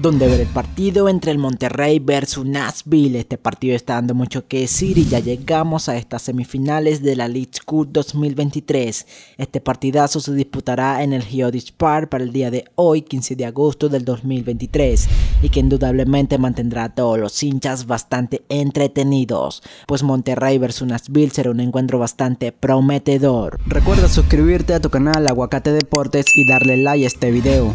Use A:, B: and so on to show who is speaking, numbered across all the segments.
A: donde ver el partido entre el Monterrey versus Nashville. Este partido está dando mucho que decir y ya llegamos a estas semifinales de la Leeds Cup 2023. Este partidazo se disputará en el Geodis Park para el día de hoy, 15 de agosto del 2023, y que indudablemente mantendrá a todos los hinchas bastante entretenidos, pues Monterrey versus Nashville será un encuentro bastante prometedor. Recuerda suscribirte a tu canal Aguacate Deportes y darle like a este video.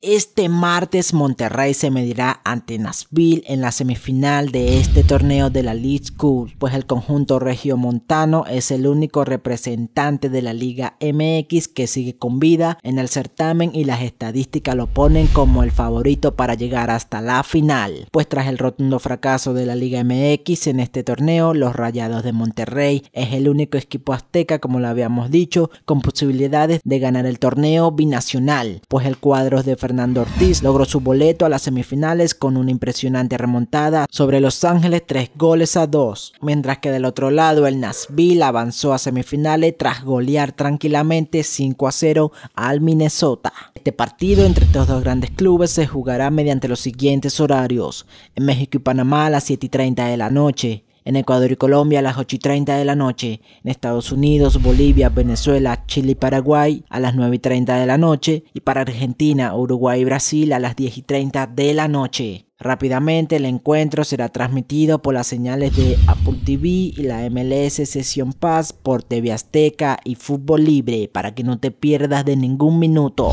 A: Este martes Monterrey se medirá ante Nashville en la semifinal de este torneo de la League School pues el conjunto regiomontano es el único representante de la Liga MX que sigue con vida en el certamen y las estadísticas lo ponen como el favorito para llegar hasta la final. Pues tras el rotundo fracaso de la Liga MX en este torneo, los Rayados de Monterrey es el único equipo azteca, como lo habíamos dicho, con posibilidades de ganar el torneo binacional, pues el cuadro de Fernando Ortiz logró su boleto a las semifinales con una impresionante remontada sobre Los Ángeles tres goles a dos, mientras que del otro lado el Nashville avanzó a semifinales tras golear tranquilamente 5 a 0 al Minnesota. Este partido entre estos dos grandes clubes se jugará mediante los siguientes horarios. En México y Panamá a las 7 y 30 de la noche, en Ecuador y Colombia a las 8 y 30 de la noche. En Estados Unidos, Bolivia, Venezuela, Chile y Paraguay a las 9 y 30 de la noche. Y para Argentina, Uruguay y Brasil a las 10 y 30 de la noche. Rápidamente el encuentro será transmitido por las señales de Apple TV y la MLS Sesión Paz por TV Azteca y Fútbol Libre para que no te pierdas de ningún minuto.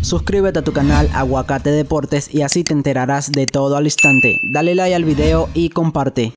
A: Suscríbete a tu canal Aguacate Deportes y así te enterarás de todo al instante. Dale like al video y comparte.